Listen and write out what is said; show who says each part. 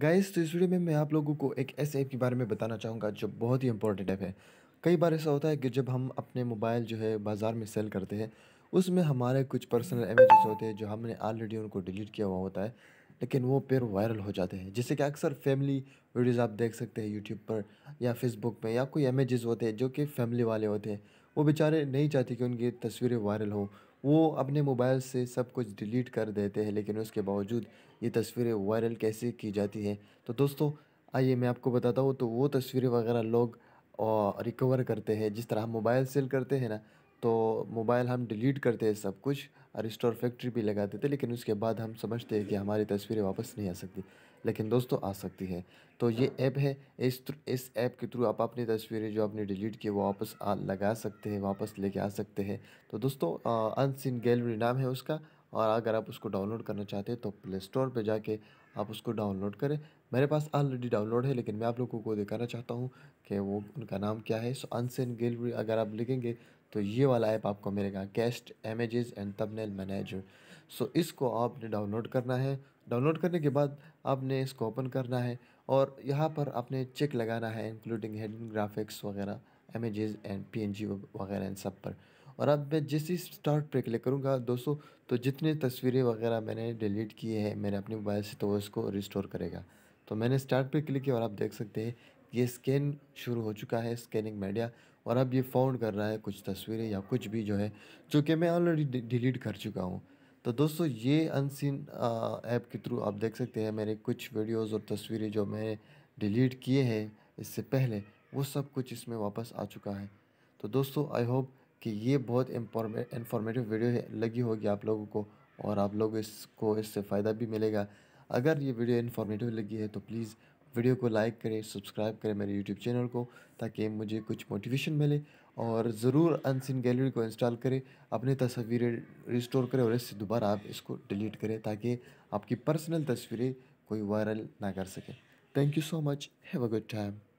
Speaker 1: Guys तो इस video में मैं आप लोगों को एक ऐसे ऐप के बारे में बताना चाहूँगा जो बहुत ही इंपॉर्टेंट ऐप है कई बार ऐसा होता है कि जब हम अपने मोबाइल जो है बाज़ार में सेल करते हैं उसमें हमारे कुछ पर्सनल इमेजेस होते हैं जो हमने ऑलरेडी उनको डिलीट किया हुआ होता है लेकिन वो पेड़ वायरल हो जाते हैं जैसे कि अक्सर फैमिली वीडियोज़ आप देख सकते हैं यूट्यूब पर या फेसबुक पर या कोई इमेज़ होते हैं जो कि फैमिली वाले होते हैं वो बेचारे नहीं चाहते कि उनकी तस्वीरें वायरल हो वो अपने मोबाइल से सब कुछ डिलीट कर देते हैं लेकिन उसके बावजूद ये तस्वीरें वायरल कैसे की जाती हैं तो दोस्तों आइए मैं आपको बताता हूँ तो वो तस्वीरें वगैरह लोग रिकवर करते हैं जिस तरह हम मोबाइल सेल करते हैं ना तो मोबाइल हम डिलीट करते हैं सब कुछ और स्टोर फैक्ट्री भी लगाते थे लेकिन उसके बाद हम समझते हैं कि हमारी तस्वीरें वापस नहीं आ सकती लेकिन दोस्तों आ सकती है तो ये हाँ। ऐप है इस इस ऐप के थ्रू आप अपनी तस्वीरें जो आपने डिलीट की वो वापस आ, लगा सकते हैं वापस लेके आ सकते हैं तो दोस्तों अनसिन गैलरी नाम है उसका और अगर आप उसको डाउनलोड करना चाहते हैं तो प्ले स्टोर पर जाके आप उसको डाउनलोड करें मेरे पास ऑलरेडी डाउनलोड है लेकिन मैं आप लोगों को दिखाना चाहता हूँ कि वो उनका नाम क्या है सो अनसेन गैलरी अगर आप लिखेंगे तो ये वाला ऐप आपको मिलेगा cast images and thumbnail manager so इसको आपने डाउनलोड करना है डाउनलोड करने के बाद आपने इसको ओपन करना है और यहाँ पर आपने चेक लगाना है इंक्लूडिंग हेडिंग ग्राफिक्स वगैरह इमेजेस एंड पीएनजी वगैरह इन सब पर और अब मैं जिस ही स्टार्ट पे क्लिक करूँगा दोस्तों तो जितने तस्वीरें वगैरह मैंने डिलीट किए हैं मैंने अपने मोबाइल से तो वो इसको रिस्टोर करेगा तो मैंने स्टार्ट पे क्लिक किया और आप देख सकते हैं ये स्कैन शुरू हो चुका है स्कैनिंग मीडिया और अब ये फाउंड कर रहा है कुछ तस्वीरें या कुछ भी जो है जो कि मैं ऑलरेडी डिलीट कर चुका हूँ तो दोस्तों ये अनसीन ऐप के थ्रू आप देख सकते हैं मेरे कुछ वीडियोस और तस्वीरें जो मैंने डिलीट किए हैं इससे पहले वो सब कुछ इसमें वापस आ चुका है तो दोस्तों आई होप कि ये बहुत इंफॉर्मेटिव वीडियो लगी होगी आप लोगों को और आप लोग इसको इससे फ़ायदा भी मिलेगा अगर ये वीडियो इन्फॉर्मेटिव लगी है तो प्लीज़ वीडियो को लाइक करें सब्सक्राइब करें मेरे यूट्यूब चैनल को ताकि मुझे कुछ मोटिवेशन मिले और ज़रूर अनसिन गैलरी को इंस्टॉल करें अपनी तस्वीरें रिस्टोर करें और इससे दोबारा आप इसको डिलीट करें ताकि आपकी पर्सनल तस्वीरें कोई वायरल ना कर सके thank you so much have a good time